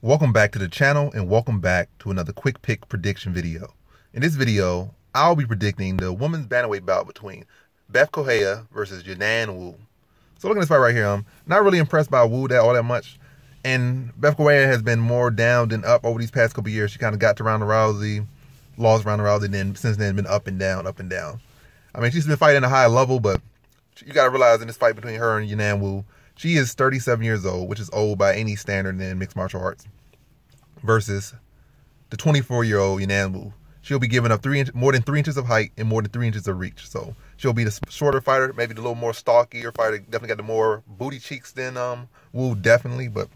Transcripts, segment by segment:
Welcome back to the channel and welcome back to another quick pick prediction video. In this video, I'll be predicting the women's bantamweight bout between Beth Kohea versus Janan Wu. So looking at this fight right here, I'm not really impressed by Wu that all that much. And Beth Kohea has been more down than up over these past couple years. She kind of got to Ronda Rousey, lost Ronda Rousey, and then since then been up and down, up and down. I mean, she's been fighting a high level, but you got to realize in this fight between her and Yanan Wu, she is 37 years old, which is old by any standard in mixed martial arts, versus the 24 year old Wu. She'll be giving up three inch, more than three inches of height and more than three inches of reach. So she'll be the shorter fighter, maybe the little more stalkier fighter. Definitely got the more booty cheeks than um Wu, definitely. But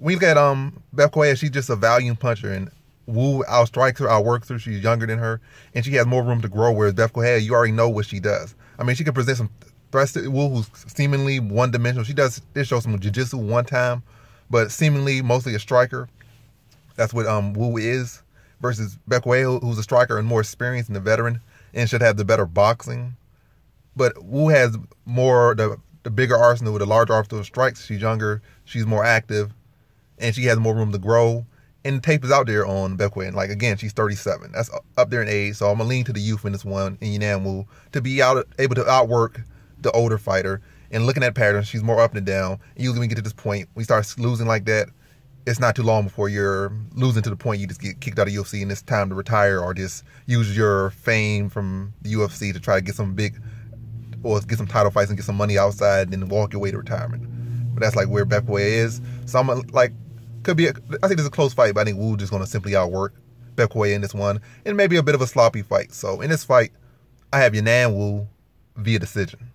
we've got um Beth Koya, she's just a volume puncher and Wu outstrikes her, outworks her. She's younger than her, and she has more room to grow. Whereas Beth Kohea, you already know what she does. I mean, she can present some Thrusted Wu, who's seemingly one dimensional. She does did show some jujitsu one time, but seemingly mostly a striker. That's what um, Wu is versus Beckway, who's a striker and more experienced and a veteran and should have the better boxing. But Wu has more the the bigger arsenal with a larger arsenal of strikes. She's younger, she's more active, and she has more room to grow. And the tape is out there on and Like again, she's 37. That's up there in age. So I'm gonna lean to the youth in this one in Yunan Wu to be out able to outwork the older fighter and looking at patterns, she's more up and down. usually, we get to this point, we start losing like that. It's not too long before you're losing to the point you just get kicked out of UFC and it's time to retire or just use your fame from the UFC to try to get some big or get some title fights and get some money outside and then walk your way to retirement. But that's like where Beckway is. So I'm like, could be. A, I think there's a close fight, but I think Wu just gonna simply outwork Beckway in this one, and maybe a bit of a sloppy fight. So in this fight, I have Yanan Wu via decision.